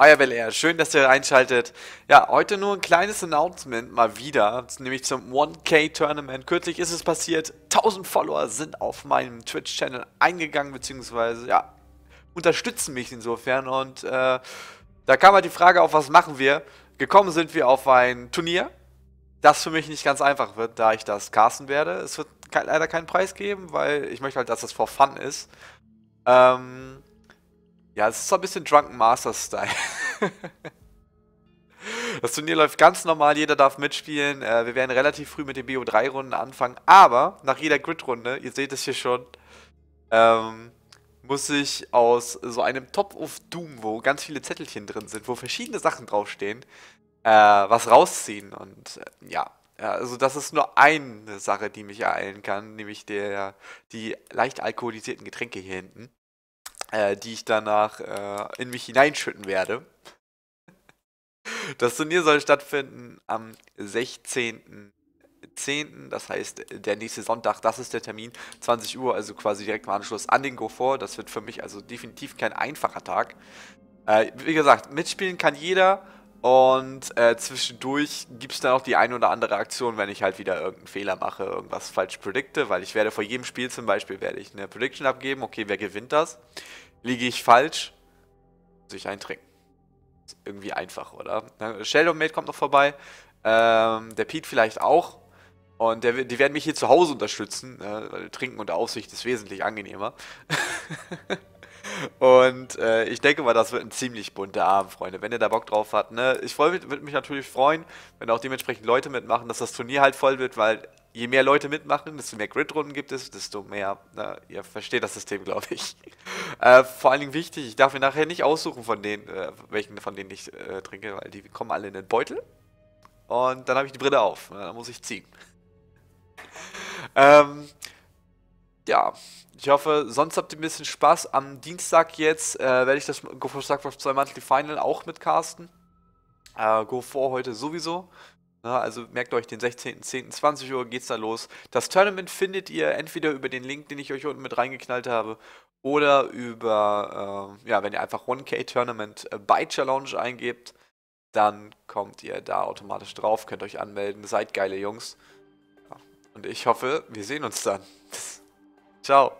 Euer Bel Air, schön, dass ihr reinschaltet. Ja, heute nur ein kleines Announcement mal wieder, nämlich zum 1K-Tournament. Kürzlich ist es passiert, 1000 Follower sind auf meinem Twitch-Channel eingegangen, beziehungsweise, ja, unterstützen mich insofern. Und äh, da kam halt die Frage auf, was machen wir? Gekommen sind wir auf ein Turnier, das für mich nicht ganz einfach wird, da ich das casten werde. Es wird leider keinen Preis geben, weil ich möchte halt, dass das for fun ist. Ähm ja, es ist so ein bisschen Drunken Master-Style. das Turnier läuft ganz normal, jeder darf mitspielen. Äh, wir werden relativ früh mit den BO3-Runden anfangen, aber nach jeder Grid-Runde, ihr seht es hier schon, ähm, muss ich aus so einem Top of Doom, wo ganz viele Zettelchen drin sind, wo verschiedene Sachen draufstehen, äh, was rausziehen. Und äh, ja, also das ist nur eine Sache, die mich ereilen kann, nämlich der, die leicht alkoholisierten Getränke hier hinten äh, die ich danach äh, in mich hineinschütten werde. Das Turnier soll stattfinden am 16.10., das heißt äh, der nächste Sonntag, das ist der Termin, 20 Uhr, also quasi direkt im Anschluss an den GoFor. Das wird für mich also definitiv kein einfacher Tag. Äh, wie gesagt, mitspielen kann jeder und äh, zwischendurch gibt es dann auch die ein oder andere Aktion, wenn ich halt wieder irgendeinen Fehler mache, irgendwas falsch predikte, weil ich werde vor jedem Spiel zum Beispiel, werde ich eine Prediction abgeben, okay, wer gewinnt das? Liege ich falsch, muss ich eintrinken. Ist irgendwie einfach, oder? Ne, Shadowmate kommt noch vorbei. Ähm, der Pete vielleicht auch. Und der, die werden mich hier zu Hause unterstützen. Äh, Trinken unter Aufsicht ist wesentlich angenehmer. Und äh, ich denke mal, das wird ein ziemlich bunter Abend, Freunde, wenn ihr da Bock drauf habt. Ne? Ich würde mich natürlich freuen, wenn auch dementsprechend Leute mitmachen, dass das Turnier halt voll wird, weil je mehr Leute mitmachen, desto mehr Grid-Runden gibt es, desto mehr, na, ihr versteht das System, glaube ich. Äh, vor allen Dingen wichtig, ich darf mir nachher nicht aussuchen, von denen, äh, welchen von denen ich äh, trinke, weil die kommen alle in den Beutel. Und dann habe ich die Brille auf, dann muss ich ziehen. ähm, ja, ich hoffe, sonst habt ihr ein bisschen Spaß. Am Dienstag jetzt äh, werde ich das Go for Starcraft 2 Monthly Final auch mitcasten. Äh, Go for heute sowieso also merkt euch, den 16.10. 20 Uhr geht's da los. Das Tournament findet ihr entweder über den Link, den ich euch unten mit reingeknallt habe, oder über, äh, ja, wenn ihr einfach 1K Tournament äh, by Challenge eingebt, dann kommt ihr da automatisch drauf, könnt euch anmelden, seid geile Jungs. Und ich hoffe, wir sehen uns dann. Ciao.